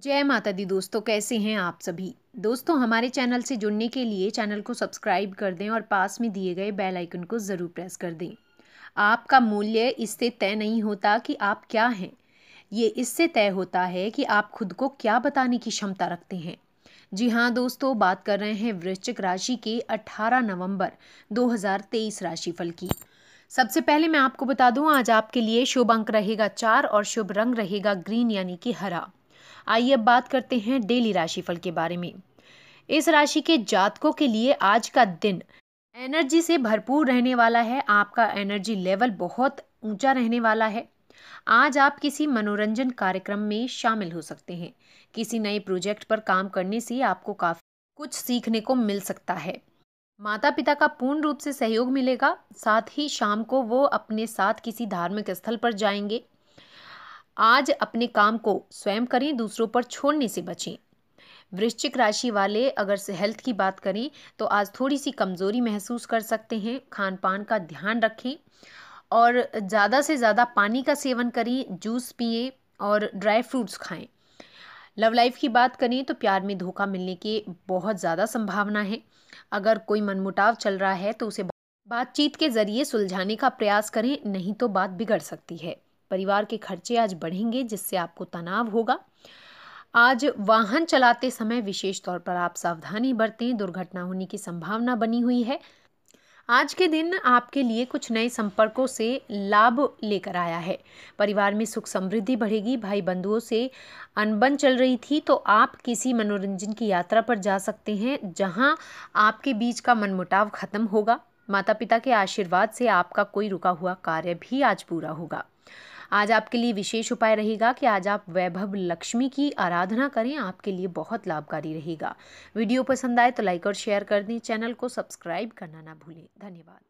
जय माता दी दोस्तों कैसे हैं आप सभी दोस्तों हमारे चैनल से जुड़ने के लिए चैनल को सब्सक्राइब कर दें और पास में दिए गए बेल आइकन को ज़रूर प्रेस कर दें आपका मूल्य इससे तय नहीं होता कि आप क्या हैं ये इससे तय होता है कि आप खुद को क्या बताने की क्षमता रखते हैं जी हाँ दोस्तों बात कर रहे हैं वृश्चिक राशि के अट्ठारह नवम्बर दो राशिफल की सबसे पहले मैं आपको बता दूं आज आपके लिए शुभ अंक रहेगा चार और शुभ रंग रहेगा ग्रीन यानी कि हरा आइए अब बात करते हैं डेली राशिफल के बारे में इस राशि के जातकों के लिए आज का दिन एनर्जी से भरपूर रहने वाला है आपका एनर्जी लेवल बहुत ऊंचा रहने वाला है आज आप किसी मनोरंजन कार्यक्रम में शामिल हो सकते हैं किसी नए प्रोजेक्ट पर काम करने से आपको काफ़ी कुछ सीखने को मिल सकता है माता पिता का पूर्ण रूप से सहयोग मिलेगा साथ ही शाम को वो अपने साथ किसी धार्मिक स्थल पर जाएंगे आज अपने काम को स्वयं करें दूसरों पर छोड़ने से बचें वृश्चिक राशि वाले अगर से हेल्थ की बात करें तो आज थोड़ी सी कमज़ोरी महसूस कर सकते हैं खान पान का ध्यान रखें और ज़्यादा से ज़्यादा पानी का सेवन करें जूस पिए और ड्राई फ्रूट्स खाएं लव लाइफ की बात करें तो प्यार में धोखा मिलने के बहुत ज़्यादा संभावना है अगर कोई मनमुटाव चल रहा है तो उसे बातचीत के ज़रिए सुलझाने का प्रयास करें नहीं तो बात बिगड़ सकती है परिवार के खर्चे आज बढ़ेंगे जिससे आपको तनाव होगा आज वाहन चलाते समय विशेष तौर पर आप सावधानी बरतें दुर्घटना होने की संभावना बनी हुई है आज के दिन आपके लिए कुछ नए संपर्कों से लाभ लेकर आया है परिवार में सुख समृद्धि बढ़ेगी भाई बंधुओं से अनबन चल रही थी तो आप किसी मनोरंजन की यात्रा पर जा सकते हैं जहां आपके बीच का मनमुटाव खत्म होगा माता पिता के आशीर्वाद से आपका कोई रुका हुआ कार्य भी आज पूरा होगा आज आपके लिए विशेष उपाय रहेगा कि आज आप वैभव लक्ष्मी की आराधना करें आपके लिए बहुत लाभकारी रहेगा वीडियो पसंद आए तो लाइक और शेयर कर दें चैनल को सब्सक्राइब करना ना भूलें धन्यवाद